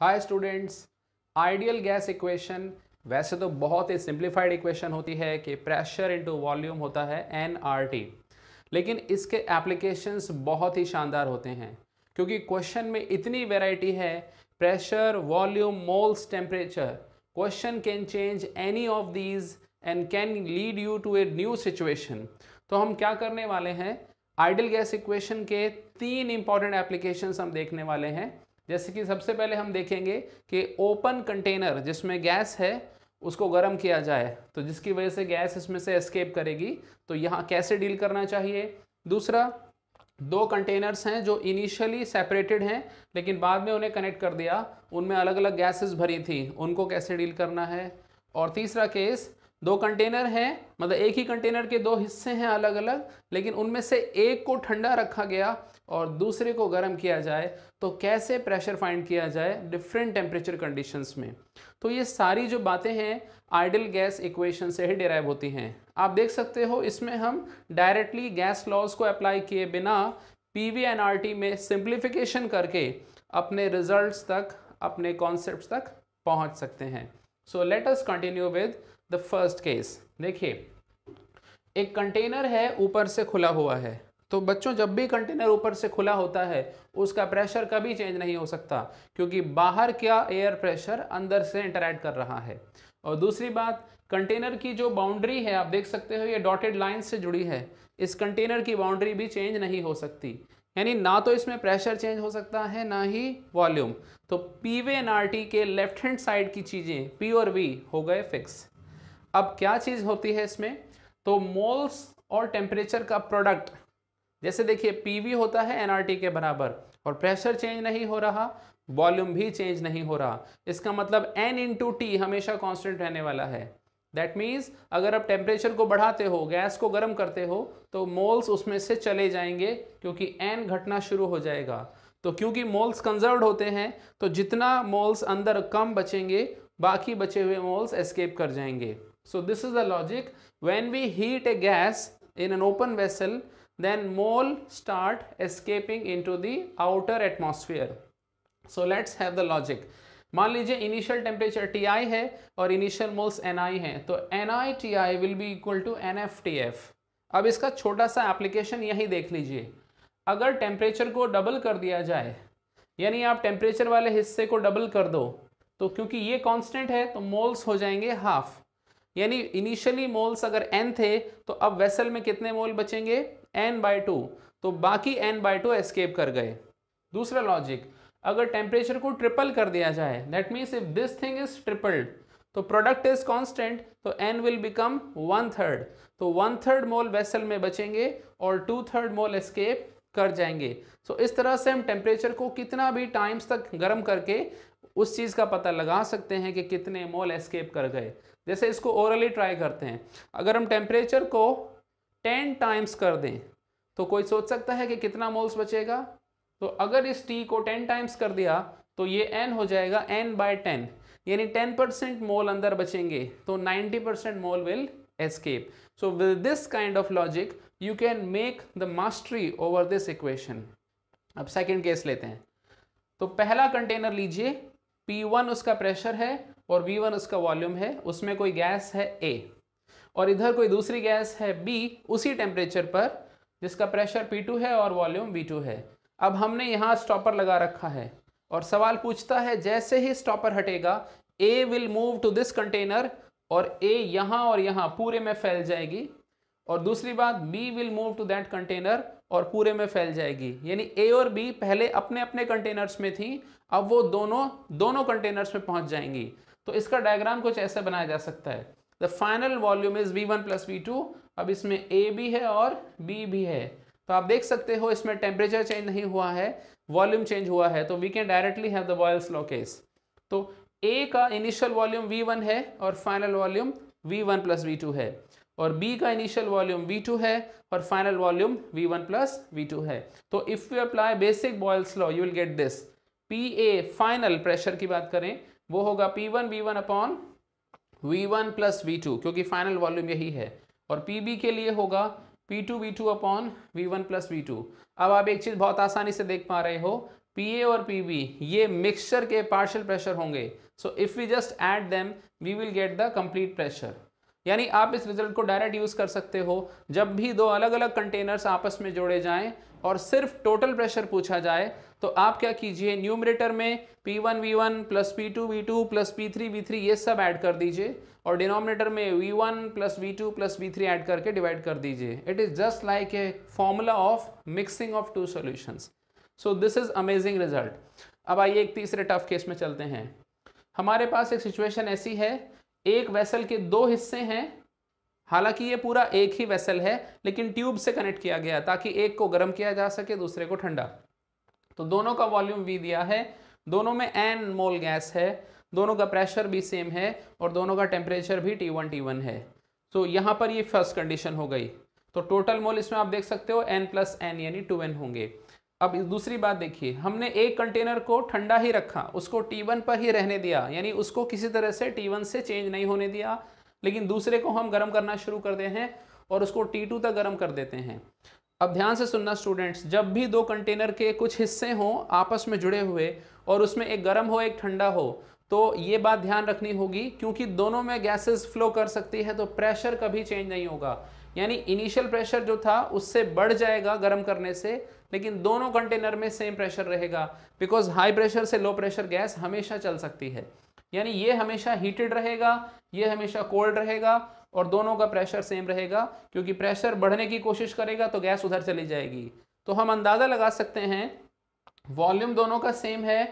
हाय students ideal gas equation वैसे तो बहुत ही सिंप्लीफाइड इक्वेशन होती है कि प्रेशर इनटू वॉल्यूम होता है एन लेकिन इसके एप्लीकेशंस बहुत ही शानदार होते हैं क्योंकि क्वेश्चन में इतनी वेराइटी है pressure volume moles temperature question can change any of these and can lead you to a new situation तो हम क्या करने वाले हैं आइडियल गैस इक्वेशन के तीन इंपॉर्टेंट एप्लीकेशन हम देखने वाले हैं जैसे कि सबसे पहले हम देखेंगे कि ओपन कंटेनर जिसमें गैस है उसको गर्म किया जाए तो जिसकी वजह से गैस इसमें से एस्केप करेगी तो यहाँ कैसे डील करना चाहिए दूसरा दो कंटेनर्स हैं जो इनिशियली सेपरेटेड हैं लेकिन बाद में उन्हें कनेक्ट कर दिया उनमें अलग अलग गैसेस भरी थी उनको कैसे डील करना है और तीसरा केस दो कंटेनर हैं मतलब एक ही कंटेनर के दो हिस्से हैं अलग अलग लेकिन उनमें से एक को ठंडा रखा गया और दूसरे को गर्म किया जाए तो कैसे प्रेशर फाइंड किया जाए डिफरेंट टेम्परेचर कंडीशंस में तो ये सारी जो बातें हैं आइडल गैस इक्वेशन से ही डिराइव होती हैं आप देख सकते हो इसमें हम डायरेक्टली गैस लॉज को अप्लाई किए बिना पी वी में सिंप्लीफिकेशन करके अपने रिजल्ट तक अपने कॉन्सेप्ट तक पहुँच सकते हैं so let us continue with the first case देखिए एक कंटेनर है ऊपर से खुला हुआ है तो बच्चों जब भी कंटेनर ऊपर से खुला होता है उसका प्रेशर कभी चेंज नहीं हो सकता क्योंकि बाहर क्या एयर प्रेशर अंदर से इंटरेक्ट कर रहा है और दूसरी बात कंटेनर की जो बाउंड्री है आप देख सकते हो ये डॉटेड लाइन से जुड़ी है इस कंटेनर की बाउंड्री भी चेंज नहीं हो सकती यानी ना तो इसमें प्रेशर चेंज हो सकता है ना ही वॉल्यूम तो P V N R T के लेफ्ट हैंड साइड की चीज़ें पी और वी हो गए फिक्स अब क्या चीज़ होती है इसमें तो मोल्स और टेम्परेचर का प्रोडक्ट जैसे देखिए पीवी होता है एनआरटी के बराबर और प्रेशर चेंज नहीं हो रहा वॉल्यूम भी चेंज नहीं हो रहा इसका मतलब एन इंटू टी हमेशा कांस्टेंट रहने वाला है दैट मीन्स अगर आप टेम्परेचर को बढ़ाते हो गैस को गर्म करते हो तो मोल्स उसमें से चले जाएंगे क्योंकि एन घटना शुरू हो जाएगा तो क्योंकि मोल्स कंजर्व होते हैं तो जितना मोल्स अंदर कम बचेंगे बाकी बचे हुए मोल्स एस्केप कर जाएंगे so this is the logic when we heat a gas in an open vessel then mole start escaping into the outer atmosphere so let's have the logic मान लीजिए इनिशियल टेम्परेचर टी आई है और initial moles N I है तो N I T I will be equal to N F T F अब इसका छोटा सा एप्लीकेशन यही देख लीजिए अगर टेम्परेचर को डबल कर दिया जाए यानी आप टेम्परेचर वाले हिस्से को डबल कर दो तो क्योंकि ये कांस्टेंट है तो मोल्स हो जाएंगे हाफ यानी इनिशियली मोल्स अगर एन थे तो अब वेसल में कितने मोल बचेंगे एन बाई टू तो बाकी एन बाई टू एस्केप कर गए दूसरा लॉजिक अगर टेम्परेचर को ट्रिपल कर दिया जाए that means if this thing is tripled तो प्रोडक्ट इज कॉन्स्टेंट तो N will become one third तो वन थर्ड मोल वेसल में बचेंगे और टू थर्ड मोल एस्केप कर जाएंगे सो so, इस तरह से हम टेम्परेचर को कितना भी टाइम्स तक गर्म करके उस चीज़ का पता लगा सकते हैं कि कितने मोल एस्केप कर गए जैसे इसको ओरली ट्राई करते हैं अगर हम टेम्परेचर को टेन टाइम्स कर दें तो कोई सोच सकता है कि कितना मोल्स बचेगा तो अगर इस टी को टेन टाइम्स कर दिया तो ये एन हो जाएगा एन बाय टेन यानी टेन परसेंट मोल अंदर बचेंगे तो ninety percent mole will escape so with this kind of logic you can make the mastery over this equation अब सेकेंड केस लेते हैं तो पहला कंटेनर लीजिए पी वन उसका प्रेशर है और वन उसका वॉल्यूम है उसमें कोई गैस है ए और इधर कोई दूसरी गैस है बी उसी टेम्परेचर पर जिसका प्रेशर पी टू है और वॉल्यूम टू है अब हमने यहाँ स्टॉपर लगा रखा है और सवाल पूछता है जैसे ही स्टॉपर हटेगा A will move to this container और ए यहाँ और यहाँ पूरे में फैल जाएगी और दूसरी बात B will move to that container और पूरे में फैल जाएगी यानी ए और बी पहले अपने अपने कंटेनर्स में थी अब वो दोनों दोनों कंटेनर्स में पहुंच जाएंगी तो इसका डायग्राम कुछ ऐसे बनाया जा सकता है the final volume is V one plus V two अब इसमें ए भी है और बी भी है तो आप देख सकते हो इसमें टेम्परेचर चेंज नहीं हुआ है वॉल्यूम चेंज हुआ है तो we can directly have the Boyle's law case तो ए का इनिशियल वॉल्यूम वी वन है और final volume V one plus V two है और बी का इनिशियल वॉल्यूम वी टू है और final volume V one plus V two है तो if you apply basic Boyle's law you will get this P A final pressure की बात करें वो होगा P one V one upon V1 one plus V two क्योंकि final volume यही है और पी बी के लिए होगा P two V two upon V one plus V two अब आप एक चीज़ बहुत आसानी से देख पा रहे हो पी ए और पी बी ये मिक्सचर के पार्शियल प्रेशर होंगे so if we just add them we will get the complete pressure यानी आप इस रिजल्ट को डायरेक्ट यूज़ कर सकते हो जब भी दो अलग अलग कंटेनर्स आपस में जोड़े जाएं और सिर्फ टोटल प्रेशर पूछा जाए तो आप क्या कीजिए न्यूमरेटर में P1 V1 V one plus P two V two plus P three V three ये सब ऐड कर दीजिए और डिनोमिनेटर में V1 one plus V two plus V three add करके डिवाइड कर दीजिए it is just like a formula of mixing of two solution so this is amazing result अब आइए एक तीसरे टफ केस में चलते हैं हमारे पास एक सिचुएशन ऐसी है एक वेसल के दो हिस्से हैं हालांकि ये पूरा एक ही वेसल है लेकिन ट्यूब से कनेक्ट किया गया ताकि एक को गर्म किया जा सके दूसरे को ठंडा तो दोनों का वॉल्यूम वी दिया है दोनों में एन मोल गैस है दोनों का प्रेशर भी सेम है और दोनों का टेम्परेचर भी टी वन टी वन है तो यहाँ पर ये फर्स्ट कंडीशन हो गई तो टोटल मोल इसमें आप देख सकते हो एन प्लस एन यानी टू एन होंगे अब दूसरी बात देखिए हमने एक कंटेनर को ठंडा ही रखा उसको T1 पर ही रहने दिया यानी उसको किसी तरह से T1 से चेंज नहीं होने दिया लेकिन दूसरे को हम गर्म करना शुरू कर दे हैं और उसको T2 तक गर्म कर देते हैं अब ध्यान से सुनना स्टूडेंट्स जब भी दो कंटेनर के कुछ हिस्से हों आपस में जुड़े हुए और उसमें एक गर्म हो एक ठंडा हो तो ये बात ध्यान रखनी होगी क्योंकि दोनों में गैसेस फ्लो कर सकती है तो प्रेशर कभी चेंज नहीं होगा यानी इनिशियल प्रेशर जो था उससे बढ़ जाएगा गर्म करने से लेकिन दोनों कंटेनर में सेम प्रेशर रहेगा बिकॉज हाई प्रेशर से लो प्रेशर गैस हमेशा चल सकती है यानी ये हमेशा हीटेड रहेगा ये हमेशा कोल्ड रहेगा और दोनों का प्रेशर सेम रहेगा क्योंकि प्रेशर बढ़ने की कोशिश करेगा तो गैस उधर चली जाएगी तो हम अंदाज़ा लगा सकते हैं वॉल्यूम दोनों का सेम है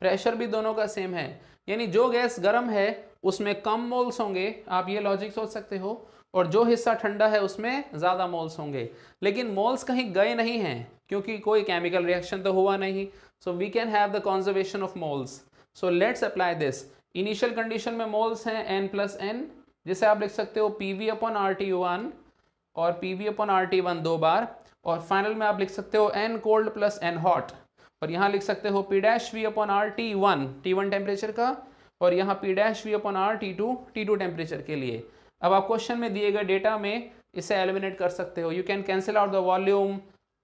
प्रेशर भी दोनों का सेम है यानी जो गैस गर्म है उसमें कम मोल्स होंगे आप ये लॉजिक सोच सकते हो और जो हिस्सा ठंडा है उसमें ज़्यादा मोल्स होंगे लेकिन मोल्स कहीं गए नहीं हैं क्योंकि कोई केमिकल रिएक्शन तो हुआ नहीं so we can have the conservation of moles so let's apply this initial condition में मोल्स हैं एन प्लस एन जिसे आप लिख सकते हो P V upon R T one और P V upon R T one दो बार और फाइनल में आप लिख सकते हो N cold plus N hot और यहाँ लिख सकते हो P dash V upon R T one T one temperature का और यहाँ P dash V upon R T two T two temperature के लिए अब आप क्वेश्चन में दिए गए डेटा में इसे एलिमिनेट कर सकते हो you can cancel out the volume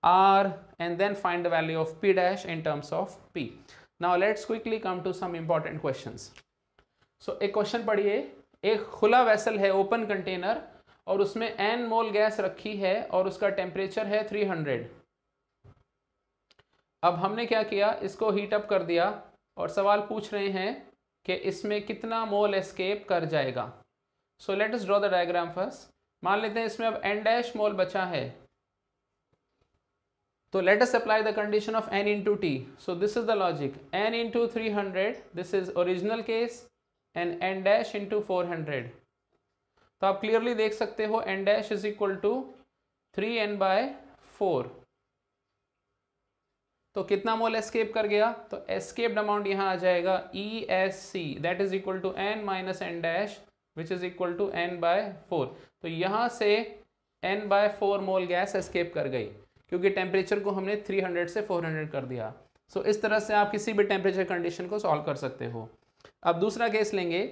R and then find the value of P dash in terms of P now let's quickly come to some important question so एक question पढ़िए एक खुला vessel है open container और उसमें N मोल gas रखी है और उसका टेम्परेचर है 300 अब हमने क्या किया इसको हीट अप कर दिया और सवाल पूछ रहे हैं कि इसमें कितना मोल एस्केप कर जाएगा so let us draw the diagram first मान लेते हैं इसमें अब एन डैश मोल बचा है तो let us apply the condition of N into T so this is the logic N into three hundred this is original case and N dash into four hundred तो आप क्लियरली देख सकते हो N dash is equal to three N by four तो कितना मोल escape कर गया तो एस्केप्ड अमाउंट यहाँ आ जाएगा E S C that is equal to N minus N dash which is equal to N by four तो यहाँ से N by four mole gas escape कर गई क्योंकि टेम्परेचर को हमने 300 से 400 कर दिया सो so, इस तरह से आप किसी भी टेम्परेचर कंडीशन को सॉल्व कर सकते हो अब दूसरा केस लेंगे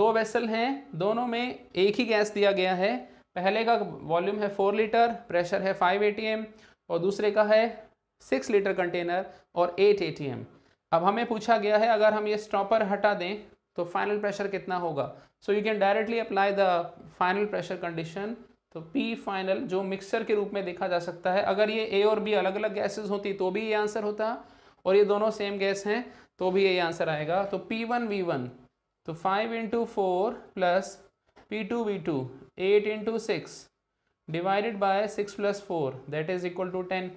दो वेसल हैं दोनों में एक ही गैस दिया गया है पहले का वॉल्यूम है फोर लीटर प्रेशर है फाइव ए और दूसरे का है सिक्स लीटर कंटेनर और एट ए अब हमें पूछा गया है अगर हम ये स्टॉपर हटा दें तो फाइनल प्रेशर कितना होगा so you can directly apply the final pressure condition तो पी फाइनल जो मिक्सर के रूप में देखा जा सकता है अगर ये ए और बी अलग अलग गैसेज होती तो भी ये आंसर होता और ये दोनों सेम गैस हैं तो भी यही आंसर आएगा तो पी वन वी वन तो five into four plus P two V two eight into six divided by six plus four that is equal to ten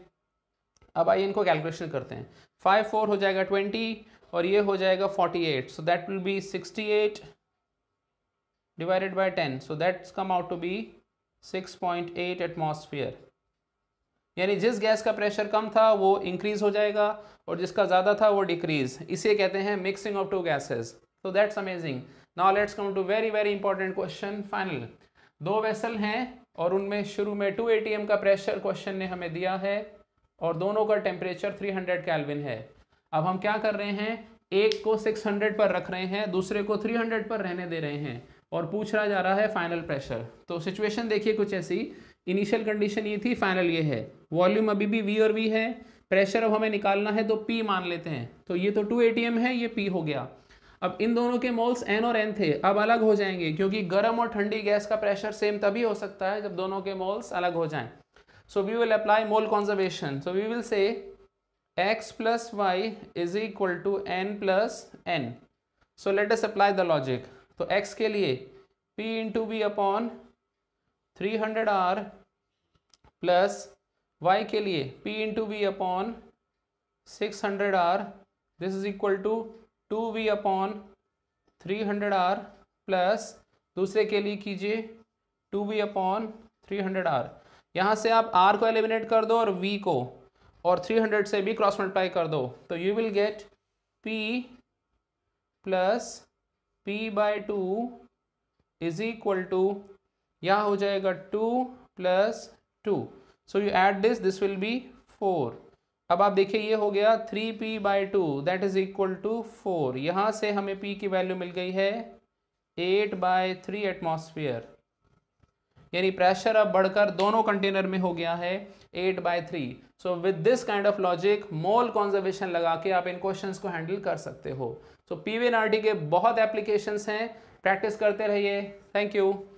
अब आइए इनको कैलकुलेशन करते हैं फाइव फोर हो जाएगा ट्वेंटी और ये हो जाएगा forty eight so that will be sixty eight divided by ten so that's come out to be six point eight atmosphere यानी जिस गैस का प्रेशर कम था वो इंक्रीज़ हो जाएगा और जिसका ज़्यादा था वो डिक्रीज़ इसे कहते हैं mixing of two gases so that's amazing now let's come to very very important question final दो वेसल हैं और उनमें शुरू में टू ए का प्रेशर क्वेश्चन ने हमें दिया है और दोनों का टेम्परेचर 300 कैलविन है अब हम क्या कर रहे हैं एक को 600 पर रख रहे हैं दूसरे को 300 पर रहने दे रहे हैं और पूछ रहा जा रहा है फाइनल प्रेशर तो सिचुएशन देखिए कुछ ऐसी इनिशियल कंडीशन ये थी फाइनल ये है वॉल्यूम अभी भी वी और वी है प्रेशर अब हमें निकालना है तो पी मान लेते हैं तो ये तो टू ए है ये पी हो गया अब इन दोनों के मोल्स एन और एन थे अब अलग हो जाएंगे क्योंकि गर्म और ठंडी गैस का प्रेशर सेम तभी हो सकता है जब दोनों के मोल्स अलग हो जाएं So we will apply mole conservation. So we will say x plus y is equal to n plus n. So let us apply the logic. तो x के लिए p into B upon three hundred R plus y के लिए p into B upon six hundred R this is equal to two V upon three hundred R plus दूसरे के लिए कीजिए two V upon three hundred R यहाँ से आप are को एलिमिनेट कर दो और वी को और 300 से भी क्रॉस मल्टीप्लाई कर दो तो you will get P plus P by two is equal to यहाँ हो जाएगा two plus two so you add this this will be four अब आप देखिए ये हो गया three P by two that is equal to four यहाँ से हमें पी की वैल्यू मिल गई है एट बाय थ्री एटमोसफियर यानी प्रेशर अब बढ़कर दोनों कंटेनर में हो गया है eight by three so with this kind of logic mole conservation लगा के आप इन क्वेश्चंस को हैंडल कर सकते हो सो आर पी के बहुत एप्लीकेशंस हैं प्रैक्टिस करते रहिए थैंक यू